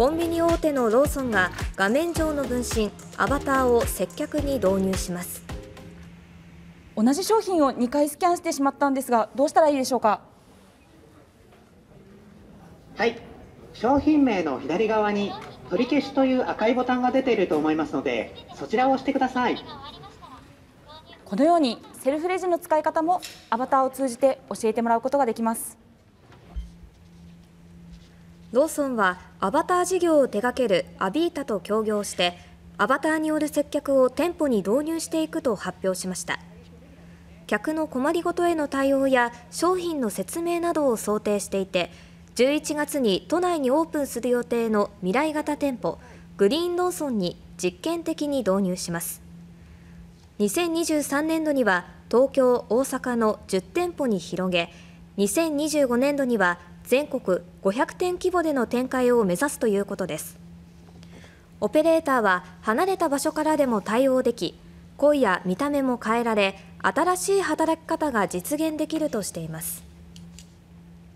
コンビニ大手のローソンが画面上の分身アバターを接客に導入します同じ商品を2回スキャンしてしまったんですがどうしたらいいでしょうかはい商品名の左側に取り消しという赤いボタンが出ていると思いますのでそちらを押してくださいこのようにセルフレジの使い方もアバターを通じて教えてもらうことができますローソンはアバター事業を手掛けるアビータと協業してアバターによる接客を店舗に導入していくと発表しました客の困りごとへの対応や商品の説明などを想定していて11月に都内にオープンする予定の未来型店舗グリーンローソンに実験的に導入します2023年度には東京大阪の10店舗に広げ2025年度には全国500店規模での展開を目指すということですオペレーターは離れた場所からでも対応でき声や見た目も変えられ新しい働き方が実現できるとしています